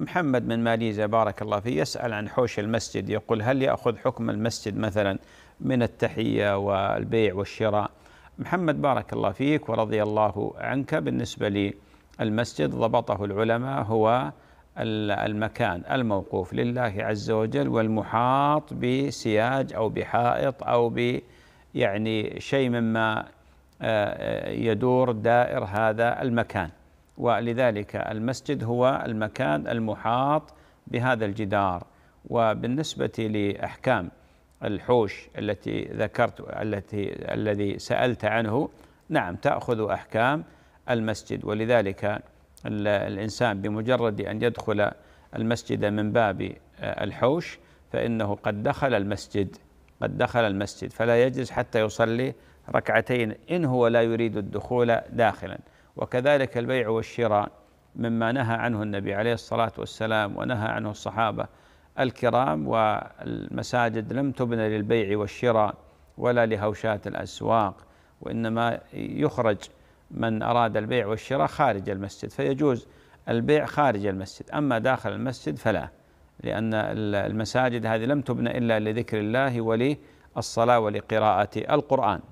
محمد من ماليزيا بارك الله فيه يسأل عن حوش المسجد يقول هل يأخذ حكم المسجد مثلا من التحية والبيع والشراء محمد بارك الله فيك ورضي الله عنك بالنسبة للمسجد ضبطه العلماء هو المكان الموقوف لله عز وجل والمحاط بسياج أو بحائط أو ب يعني شيء مما آه، آه، يدور دائر هذا المكان ولذلك المسجد هو المكان المحاط بهذا الجدار وبالنسبة لأحكام الحوش التي ذكرت التي الذي سألت عنه نعم تأخذ أحكام المسجد ولذلك الإنسان بمجرد أن يدخل المسجد من باب آه، الحوش فإنه قد دخل المسجد قد دخل المسجد فلا يجلس حتى يصلي ركعتين إن هو لا يريد الدخول داخلا وكذلك البيع والشراء مما نهى عنه النبي عليه الصلاة والسلام ونهى عنه الصحابة الكرام والمساجد لم تبنى للبيع والشراء ولا لهوشات الأسواق وإنما يخرج من أراد البيع والشراء خارج المسجد فيجوز البيع خارج المسجد أما داخل المسجد فلا لأن المساجد هذه لم تبنى إلا لذكر الله وللصلاة ولقراءة القرآن